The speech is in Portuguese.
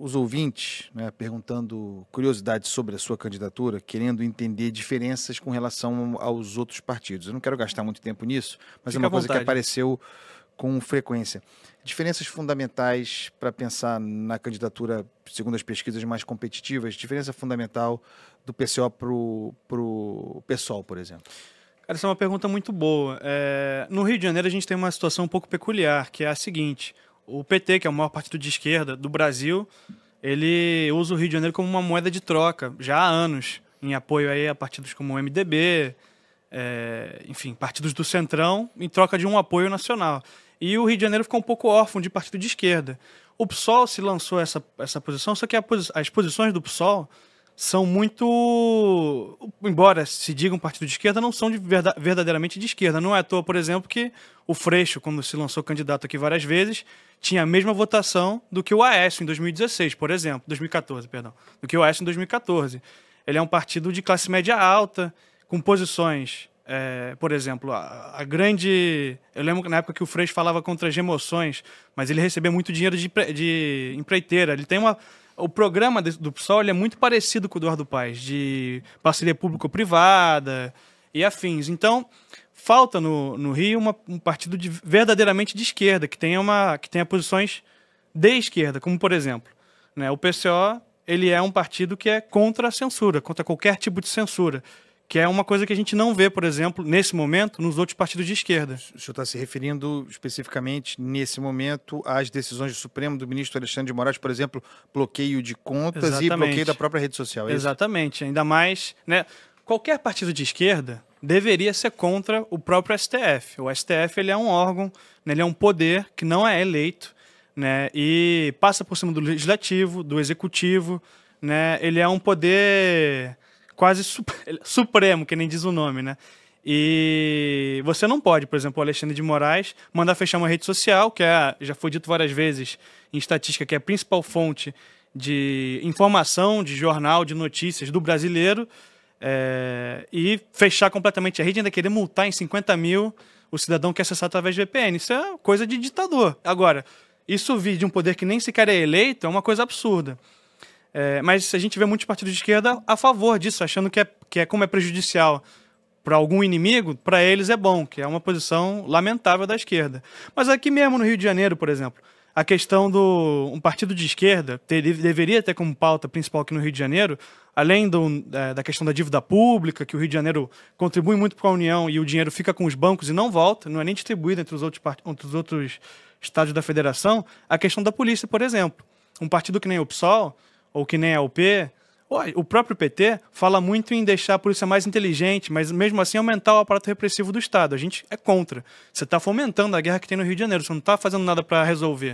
os ouvintes né, perguntando curiosidades sobre a sua candidatura, querendo entender diferenças com relação aos outros partidos. Eu não quero gastar muito tempo nisso, mas é Fica é uma coisa que apareceu com frequência. Diferenças fundamentais para pensar na candidatura, segundo as pesquisas mais competitivas, diferença fundamental do PCO para o PSOL, por exemplo. Cara, essa é uma pergunta muito boa. É... No Rio de Janeiro, a gente tem uma situação um pouco peculiar, que é a seguinte: o PT, que é o maior partido de esquerda do Brasil, ele usa o Rio de Janeiro como uma moeda de troca já há anos, em apoio aí a partidos como o MDB, é, enfim, partidos do Centrão, em troca de um apoio nacional. E o Rio de Janeiro ficou um pouco órfão de partido de esquerda. O PSOL se lançou essa, essa posição, só que a, as posições do PSOL são muito. Embora se diga um partido de esquerda, não são de verdadeiramente de esquerda. Não é à toa, por exemplo, que o Freixo, quando se lançou candidato aqui várias vezes, tinha a mesma votação do que o Aécio em 2016, por exemplo. 2014, perdão. Do que o Aécio em 2014. Ele é um partido de classe média alta, com posições. É, por exemplo, a, a, grande. Eu lembro que na época que o Freixo falava contra as emoções, mas ele recebeu muito dinheiro de, de empreiteira. Ele tem uma o programa do PSOL é muito parecido com o Eduardo Paes, de parceria público-privada e afins. Então, falta no, no Rio uma, um partido de, verdadeiramente de esquerda, que tenha, uma, que tenha posições de esquerda, como por exemplo, né, o PCO ele é um partido que é contra a censura, contra qualquer tipo de censura que é uma coisa que a gente não vê, por exemplo, nesse momento, nos outros partidos de esquerda. O senhor está se referindo especificamente, nesse momento, às decisões do Supremo do ministro Alexandre de Moraes, por exemplo, bloqueio de contas Exatamente. e bloqueio da própria rede social. É Exatamente, isso? ainda mais. Né, qualquer partido de esquerda deveria ser contra o próprio STF. O STF ele é um órgão, né, ele é um poder que não é eleito né, e passa por cima do legislativo, do executivo. Né, ele é um poder quase supremo, que nem diz o nome, né? E você não pode, por exemplo, o Alexandre de Moraes mandar fechar uma rede social, que é, já foi dito várias vezes em estatística, que é a principal fonte de informação, de jornal, de notícias do brasileiro, é, e fechar completamente a rede, ainda querer multar em 50 mil o cidadão que é acessar através de VPN. Isso é coisa de ditador. Agora, isso vir de um poder que nem sequer é eleito é uma coisa absurda. É, mas a gente vê muitos partidos de esquerda a favor disso, achando que é, que é como é prejudicial para algum inimigo, para eles é bom, que é uma posição lamentável da esquerda. Mas aqui mesmo no Rio de Janeiro, por exemplo, a questão do um partido de esquerda ter, deveria ter como pauta principal aqui no Rio de Janeiro, além do, é, da questão da dívida pública, que o Rio de Janeiro contribui muito para a União e o dinheiro fica com os bancos e não volta, não é nem distribuído entre os outros, entre os outros estados da federação, a questão da polícia, por exemplo. Um partido que nem o PSOL, ou que nem é o P, o próprio PT fala muito em deixar a polícia mais inteligente, mas mesmo assim aumentar o aparato repressivo do Estado. A gente é contra. Você está fomentando a guerra que tem no Rio de Janeiro, você não está fazendo nada para resolver.